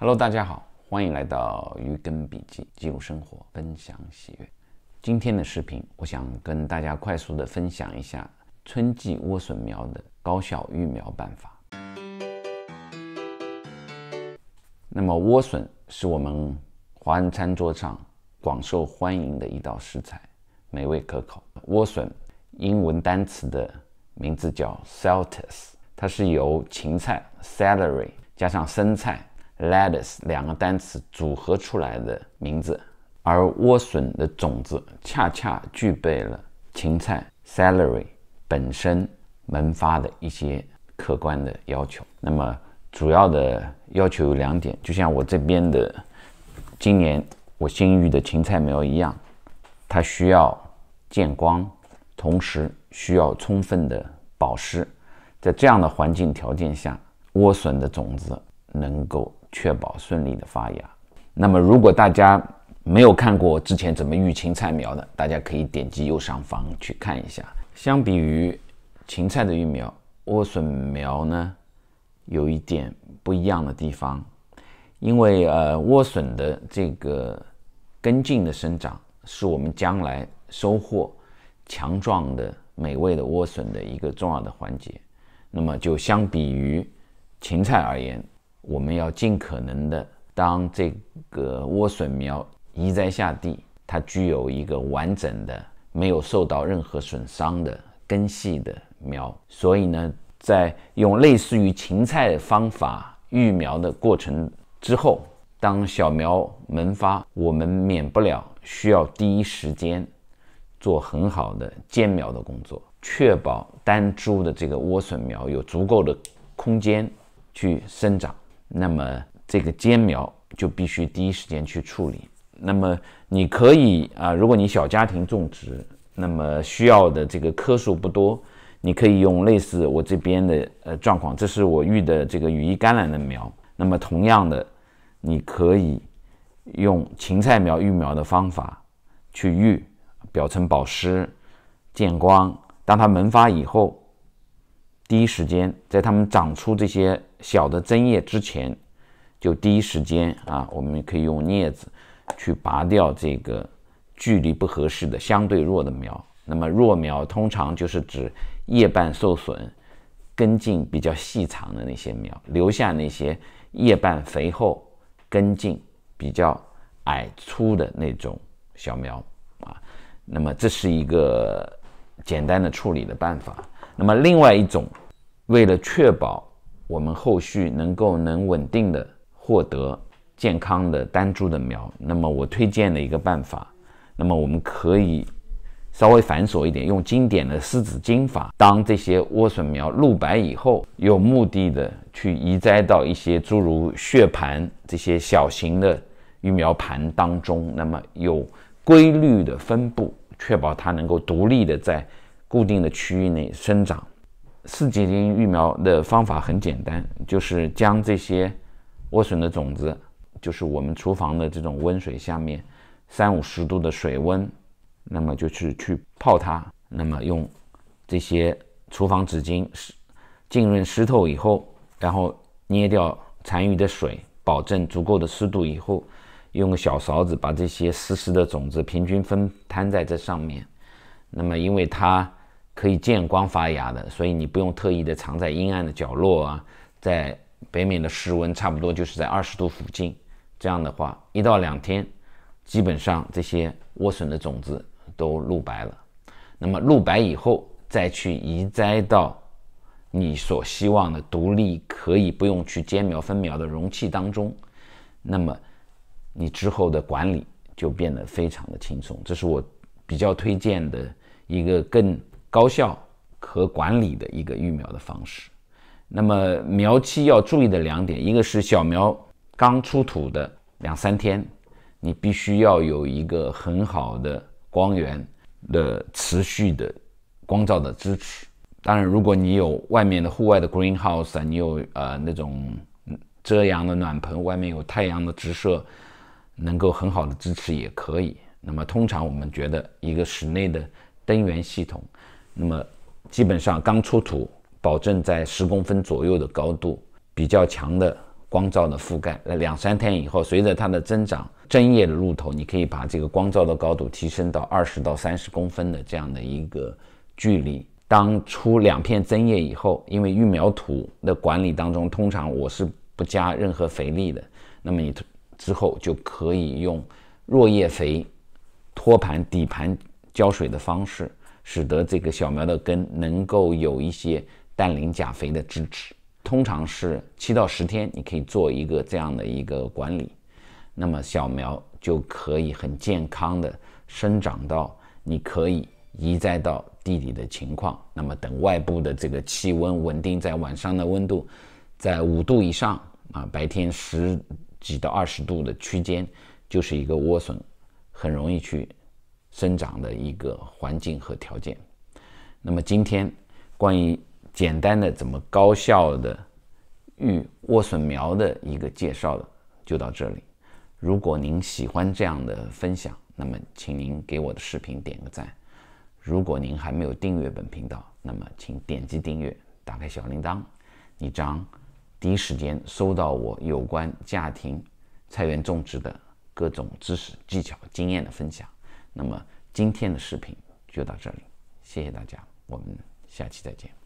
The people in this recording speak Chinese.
Hello，大家好，欢迎来到鱼根笔记，记录生活，分享喜悦。今天的视频，我想跟大家快速的分享一下春季莴笋苗的高效育苗办法。那么，莴笋是我们华人餐桌上广受欢迎的一道食材，美味可口。莴笋英文单词的名字叫 s e l t u s 它是由芹菜 （celery） 加上生菜。Lettuce 两个单词组合出来的名字，而莴笋的种子恰恰具备了芹菜 （salery） 本身萌发的一些客观的要求。那么主要的要求有两点，就像我这边的今年我新育的芹菜苗一样，它需要见光，同时需要充分的保湿。在这样的环境条件下，莴笋的种子能够。确保顺利的发芽。那么，如果大家没有看过之前怎么育芹菜苗的，大家可以点击右上方去看一下。相比于芹菜的育苗，莴笋苗呢，有一点不一样的地方，因为呃，莴笋的这个根茎的生长是我们将来收获强壮的美味的莴笋的一个重要的环节。那么，就相比于芹菜而言。我们要尽可能的，当这个莴笋苗移栽下地，它具有一个完整的、没有受到任何损伤的根系的苗。所以呢，在用类似于芹菜方法育苗的过程之后，当小苗萌发，我们免不了需要第一时间做很好的间苗的工作，确保单株的这个莴笋苗有足够的空间去生长。那么这个尖苗就必须第一时间去处理。那么你可以啊，如果你小家庭种植，那么需要的这个棵数不多，你可以用类似我这边的呃状况，这是我育的这个羽衣甘蓝的苗。那么同样的，你可以用芹菜苗育苗的方法去育，表层保湿，见光。当它萌发以后。第一时间，在它们长出这些小的针叶之前，就第一时间啊，我们可以用镊子去拔掉这个距离不合适的、相对弱的苗。那么弱苗通常就是指叶瓣受损、根茎比较细长的那些苗，留下那些叶瓣肥厚、根茎比较矮粗的那种小苗啊。那么这是一个。简单的处理的办法。那么，另外一种，为了确保我们后续能够能稳定的获得健康的单株的苗，那么我推荐的一个办法，那么我们可以稍微繁琐一点，用经典的丝子金法，当这些莴笋苗露白以后，有目的的去移栽到一些诸如穴盘这些小型的育苗盘当中，那么有规律的分布。确保它能够独立的在固定的区域内生长。四季金育苗的方法很简单，就是将这些莴笋的种子，就是我们厨房的这种温水下面三五十度的水温，那么就是去泡它，那么用这些厨房纸巾湿浸润湿透以后，然后捏掉残余的水，保证足够的湿度以后。用个小勺子把这些湿湿的种子平均分摊在这上面，那么因为它可以见光发芽的，所以你不用特意的藏在阴暗的角落啊。在北美的室温差不多就是在二十度附近，这样的话一到两天，基本上这些莴笋的种子都露白了。那么露白以后，再去移栽到你所希望的独立可以不用去间苗分苗的容器当中，那么。你之后的管理就变得非常的轻松，这是我比较推荐的一个更高效和管理的一个育苗的方式。那么苗期要注意的两点，一个是小苗刚出土的两三天，你必须要有一个很好的光源的持续的光照的支持。当然，如果你有外面的户外的 greenhouse 啊，你有呃那种遮阳的暖棚，外面有太阳的直射。能够很好的支持也可以。那么通常我们觉得一个室内的灯源系统，那么基本上刚出土，保证在十公分左右的高度，比较强的光照的覆盖。那两三天以后，随着它的增长，针叶的露头，你可以把这个光照的高度提升到二十到三十公分的这样的一个距离。当出两片针叶以后，因为育苗土的管理当中，通常我是不加任何肥力的，那么你。之后就可以用弱叶肥、托盘、底盘浇水的方式，使得这个小苗的根能够有一些氮磷钾肥的支持。通常是七到十天，你可以做一个这样的一个管理，那么小苗就可以很健康的生长到你可以移栽到地里的情况。那么等外部的这个气温稳定，在晚上的温度在五度以上啊，白天十。几到二十度的区间，就是一个莴笋很容易去生长的一个环境和条件。那么今天关于简单的怎么高效的育莴笋苗的一个介绍的就到这里。如果您喜欢这样的分享，那么请您给我的视频点个赞。如果您还没有订阅本频道，那么请点击订阅，打开小铃铛，你张。第一时间收到我有关家庭菜园种植的各种知识、技巧、经验的分享。那么今天的视频就到这里，谢谢大家，我们下期再见。